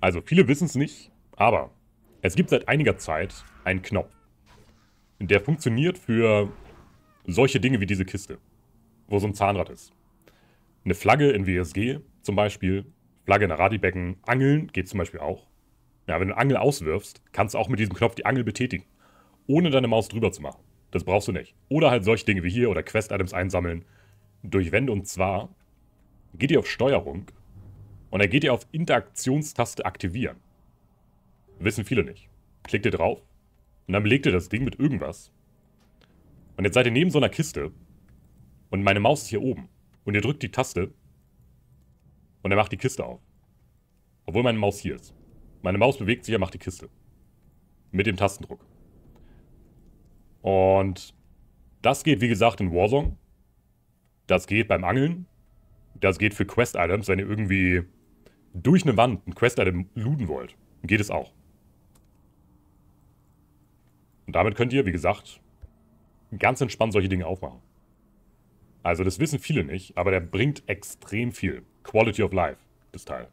Also, viele wissen es nicht, aber es gibt seit einiger Zeit einen Knopf, der funktioniert für solche Dinge wie diese Kiste, wo so ein Zahnrad ist. Eine Flagge in WSG zum Beispiel, Flagge in Radibecken, Angeln geht zum Beispiel auch. Ja, wenn du eine Angel auswirfst, kannst du auch mit diesem Knopf die Angel betätigen, ohne deine Maus drüber zu machen. Das brauchst du nicht. Oder halt solche Dinge wie hier oder Quest-Items einsammeln durch Wände und zwar geht ihr auf Steuerung und dann geht ihr auf Interaktionstaste aktivieren. Wissen viele nicht. Klickt ihr drauf und dann belegt ihr das Ding mit irgendwas. Und jetzt seid ihr neben so einer Kiste und meine Maus ist hier oben. Und ihr drückt die Taste und er macht die Kiste auf. Obwohl meine Maus hier ist. Meine Maus bewegt sich, er macht die Kiste. Mit dem Tastendruck. Und das geht, wie gesagt, in Warzone. Das geht beim Angeln. Das geht für Quest-Items, wenn ihr irgendwie durch eine Wand ein Quest-Item looten wollt, geht es auch. Und damit könnt ihr, wie gesagt, ganz entspannt solche Dinge aufmachen. Also das wissen viele nicht, aber der bringt extrem viel. Quality of Life, das Teil.